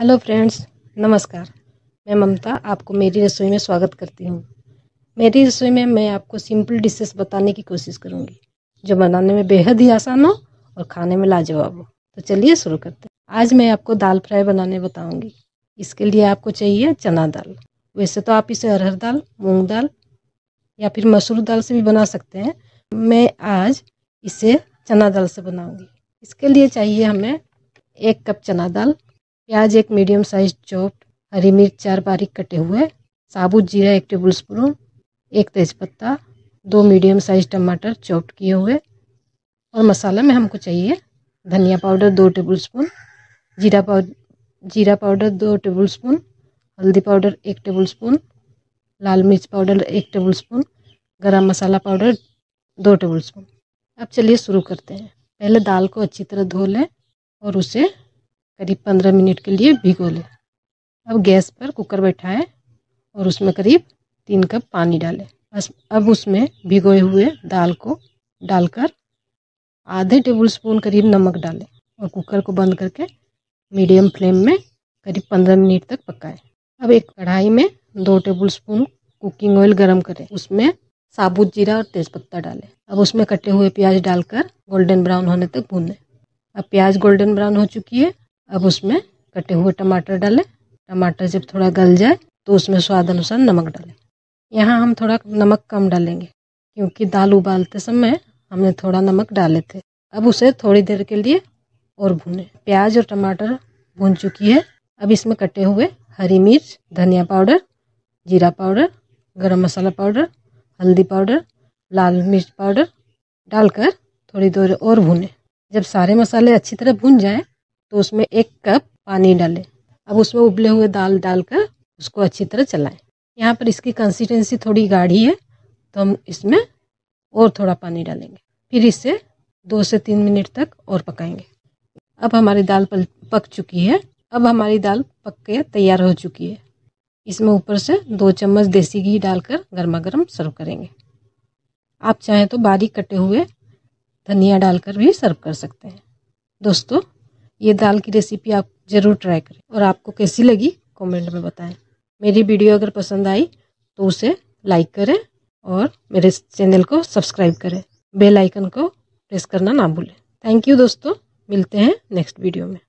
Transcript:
hello friends नमस्कार मैं ममता आपको मेरी रसोई में स्वागत करती हूँ मेरी रसोई में मैं आपको सिंपल डिशेस बताने की कोशिश करूँगी जो बनाने में बेहद ही आसान हो और खाने में लाजवाब हो तो चलिए शुरू करते हैं आज मैं आपको दाल फ्राई बनाने बताऊँगी इसके लिए आपको चाहिए चना दाल वैसे तो आप इसे अरहर दाल मूँग दाल या फिर मसूर दाल से भी बना सकते हैं मैं आज इसे चना दाल से बनाऊँगी इसके लिए चाहिए हमें एक कप चना दाल प्याज एक मीडियम साइज चॉप्ड हरी मिर्च चार बारीक कटे हुए साबुत जीरा एक टेबल स्पून एक तेज़पत्ता दो मीडियम साइज टमाटर चॉप्ड किए हुए और मसाला में हमको चाहिए धनिया पाउडर दो टेबल स्पून जीरा पाउडर जीरा पाउडर दो टेबल स्पून हल्दी पाउडर एक टेबल स्पून लाल मिर्च पाउडर एक टेबल स्पून गरम मसाला पाउडर दो टेबल स्पून अब चलिए शुरू करते हैं पहले दाल को अच्छी तरह धो लें और उसे करीब पंद्रह मिनट के लिए भिगो लें अब गैस पर कुकर बैठाएं और उसमें करीब तीन कप पानी डालें बस अब उसमें भिगोए हुए दाल को डालकर आधे टेबल स्पून करीब नमक डालें और कुकर को बंद करके मीडियम फ्लेम में करीब पंद्रह मिनट तक पकाएं अब एक कढ़ाई में दो टेबल स्पून कुकिंग ऑयल गर्म करें उसमें साबुत जीरा और तेज़पत्ता डालें अब उसमें कटे हुए प्याज डालकर गोल्डन ब्राउन होने तक भूनें अब प्याज गोल्डन ब्राउन हो चुकी है अब उसमें कटे हुए टमाटर डालें टमाटर जब थोड़ा गल जाए तो उसमें स्वाद अनुसार नमक डालें यहाँ हम थोड़ा नमक कम डालेंगे क्योंकि दाल उबालते समय हमने थोड़ा नमक डाले थे अब उसे थोड़ी देर के लिए और भूने प्याज और टमाटर भून चुकी है अब इसमें कटे हुए हरी मिर्च धनिया पाउडर जीरा पाउडर गरम मसाला पाउडर हल्दी पाउडर लाल मिर्च पाउडर डालकर थोड़ी देर और भूने जब सारे मसाले अच्छी तरह भून जाएं तो उसमें एक कप पानी डालें अब उसमें उबले हुए दाल डालकर उसको अच्छी तरह चलाएं यहाँ पर इसकी कंसिस्टेंसी थोड़ी गाढ़ी है तो हम इसमें और थोड़ा पानी डालेंगे फिर इसे दो से तीन मिनट तक और पकाएंगे अब हमारी दाल पक चुकी है अब हमारी दाल पक के तैयार हो चुकी है इसमें ऊपर से दो चम्मच देसी घी डालकर गर्मा गर्म सर्व करेंगे आप चाहें तो बारीक कटे हुए धनिया डालकर भी सर्व कर सकते हैं दोस्तों ये दाल की रेसिपी आप ज़रूर ट्राई करें और आपको कैसी लगी कमेंट में बताएं मेरी वीडियो अगर पसंद आई तो उसे लाइक करें और मेरे चैनल को सब्सक्राइब करें बेल आइकन को प्रेस करना ना भूलें थैंक यू दोस्तों मिलते हैं नेक्स्ट वीडियो में